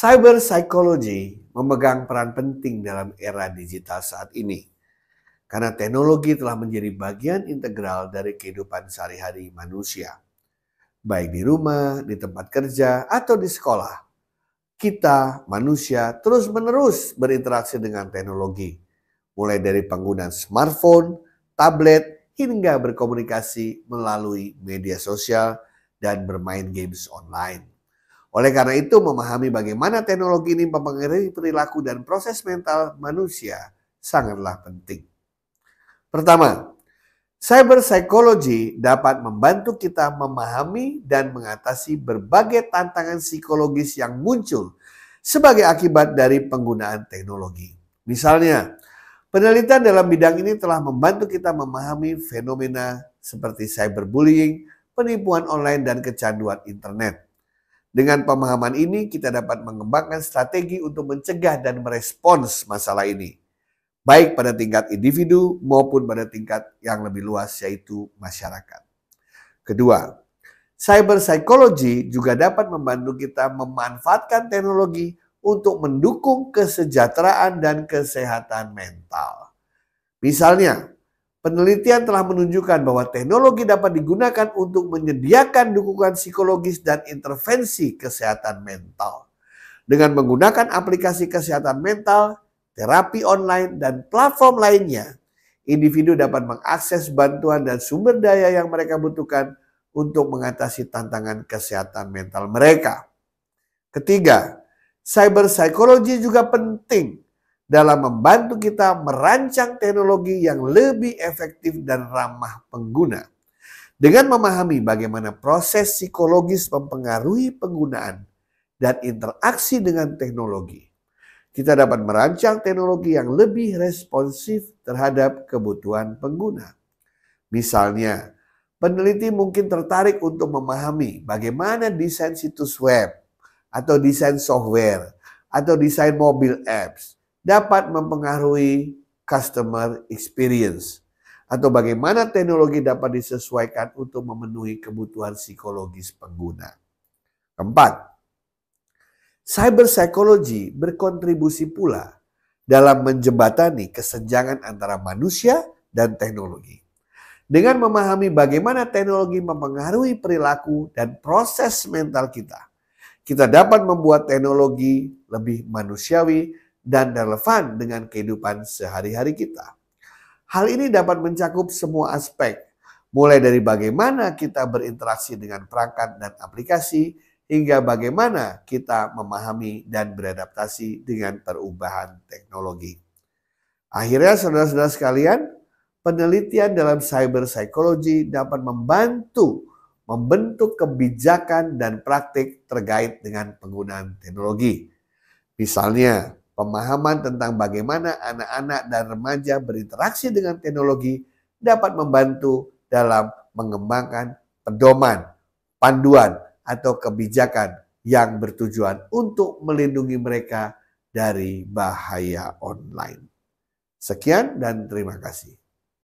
Cyber psychology memegang peran penting dalam era digital saat ini. Karena teknologi telah menjadi bagian integral dari kehidupan sehari-hari manusia. Baik di rumah, di tempat kerja, atau di sekolah. Kita, manusia, terus-menerus berinteraksi dengan teknologi. Mulai dari penggunaan smartphone, tablet, hingga berkomunikasi melalui media sosial dan bermain games online. Oleh karena itu, memahami bagaimana teknologi ini mempengaruhi perilaku dan proses mental manusia sangatlah penting. Pertama, cyber psychology dapat membantu kita memahami dan mengatasi berbagai tantangan psikologis yang muncul sebagai akibat dari penggunaan teknologi. Misalnya, penelitian dalam bidang ini telah membantu kita memahami fenomena seperti cyberbullying, penipuan online, dan kecanduan internet. Dengan pemahaman ini, kita dapat mengembangkan strategi untuk mencegah dan merespons masalah ini, baik pada tingkat individu maupun pada tingkat yang lebih luas, yaitu masyarakat. Kedua, cyber psychology juga dapat membantu kita memanfaatkan teknologi untuk mendukung kesejahteraan dan kesehatan mental. Misalnya, Penelitian telah menunjukkan bahwa teknologi dapat digunakan untuk menyediakan dukungan psikologis dan intervensi kesehatan mental. Dengan menggunakan aplikasi kesehatan mental, terapi online, dan platform lainnya, individu dapat mengakses bantuan dan sumber daya yang mereka butuhkan untuk mengatasi tantangan kesehatan mental mereka. Ketiga, cyber psikologi juga penting dalam membantu kita merancang teknologi yang lebih efektif dan ramah pengguna. Dengan memahami bagaimana proses psikologis mempengaruhi penggunaan dan interaksi dengan teknologi, kita dapat merancang teknologi yang lebih responsif terhadap kebutuhan pengguna. Misalnya, peneliti mungkin tertarik untuk memahami bagaimana desain situs web atau desain software atau desain mobil apps dapat mempengaruhi customer experience atau bagaimana teknologi dapat disesuaikan untuk memenuhi kebutuhan psikologis pengguna. Keempat, cyber psychology berkontribusi pula dalam menjembatani kesenjangan antara manusia dan teknologi. Dengan memahami bagaimana teknologi mempengaruhi perilaku dan proses mental kita, kita dapat membuat teknologi lebih manusiawi dan relevan dengan kehidupan sehari-hari kita. Hal ini dapat mencakup semua aspek, mulai dari bagaimana kita berinteraksi dengan perangkat dan aplikasi, hingga bagaimana kita memahami dan beradaptasi dengan perubahan teknologi. Akhirnya, saudara-saudara sekalian, penelitian dalam cyber psychology dapat membantu membentuk kebijakan dan praktik terkait dengan penggunaan teknologi. Misalnya, Pemahaman tentang bagaimana anak-anak dan remaja berinteraksi dengan teknologi dapat membantu dalam mengembangkan pedoman, panduan, atau kebijakan yang bertujuan untuk melindungi mereka dari bahaya online. Sekian dan terima kasih.